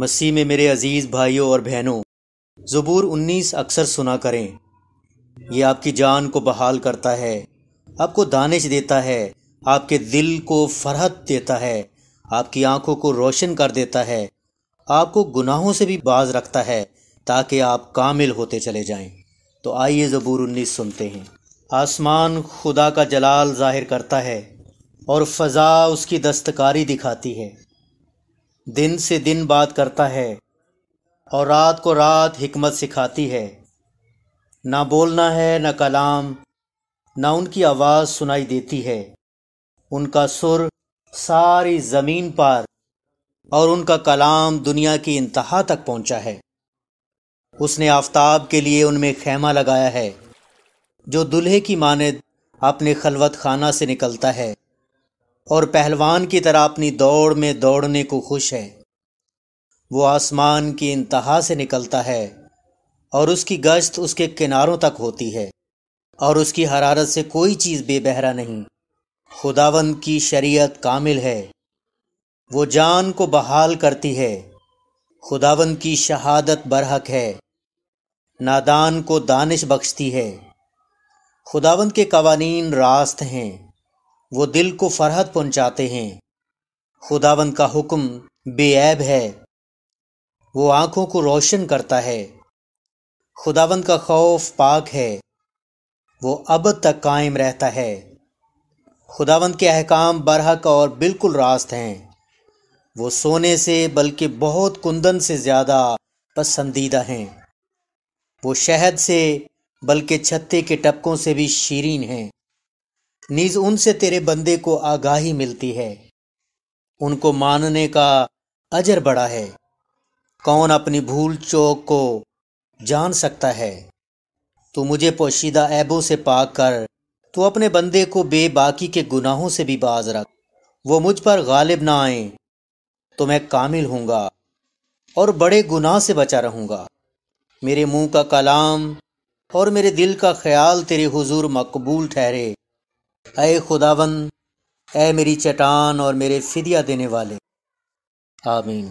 मसीह में मेरे अज़ीज़ भाइयों और बहनों ज़बूर 19 अक्सर सुना करें ये आपकी जान को बहाल करता है आपको दानिश देता है आपके दिल को फरहत देता है आपकी आंखों को रोशन कर देता है आपको गुनाहों से भी बाज रखता है ताकि आप कामिल होते चले जाएं। तो आइए ज़बूर उन्नीस सुनते हैं आसमान खुदा का जलाल जाहिर करता है और फ़ज़ा उसकी दस्तकारी दिखाती है दिन से दिन बात करता है और रात को रात हिकमत सिखाती है ना बोलना है ना कलाम ना उनकी आवाज़ सुनाई देती है उनका सुर सारी ज़मीन पर और उनका कलाम दुनिया की इंतहा तक पहुंचा है उसने आफ्ताब के लिए उनमें खैमा लगाया है जो दुल्हे की मानद अपने खलवत खाना से निकलता है और पहलवान की तरह अपनी दौड़ में दौड़ने को खुश है वो आसमान की इंतहा से निकलता है और उसकी गश्त उसके किनारों तक होती है और उसकी हरारत से कोई चीज़ बेबहरा नहीं खुदावंद की शरीयत कामिल है वो जान को बहाल करती है खुदावंद की शहादत बरहक है नादान को दानिश बख्शती है खुदावंद के कवानीन रास्त हैं वो दिल को फरहत पहुंचाते हैं खुदावंद का हुक्म बेऐब है वो आँखों को रोशन करता है खुदावंद का खौफ पाक है वो अब तक कायम रहता है खुदावंद के अहकाम बरहक और बिल्कुल रास्त हैं वो सोने से बल्कि बहुत कुंदन से ज़्यादा पसंदीदा हैं वो शहद से बल्कि छत्ते के टपकों से भी शीरीन हैं नीज उनसे तेरे बंदे को आगाही मिलती है उनको मानने का अजर बड़ा है कौन अपनी भूल चौक को जान सकता है तू मुझे पोशीदा ऐबों से पाक कर तो अपने बंदे को बेबाकी के गुनाहों से भी बाज रख वो मुझ पर गालिब ना आए तो मैं कामिल हूँगा और बड़े गुनाह से बचा रहूँगा मेरे मुंह का कलाम और मेरे दिल का ख्याल तेरे हुजूर मकबूल ठहरे अय खुदावन ए मेरी चटान और मेरे फिदिया देने वाले आमीन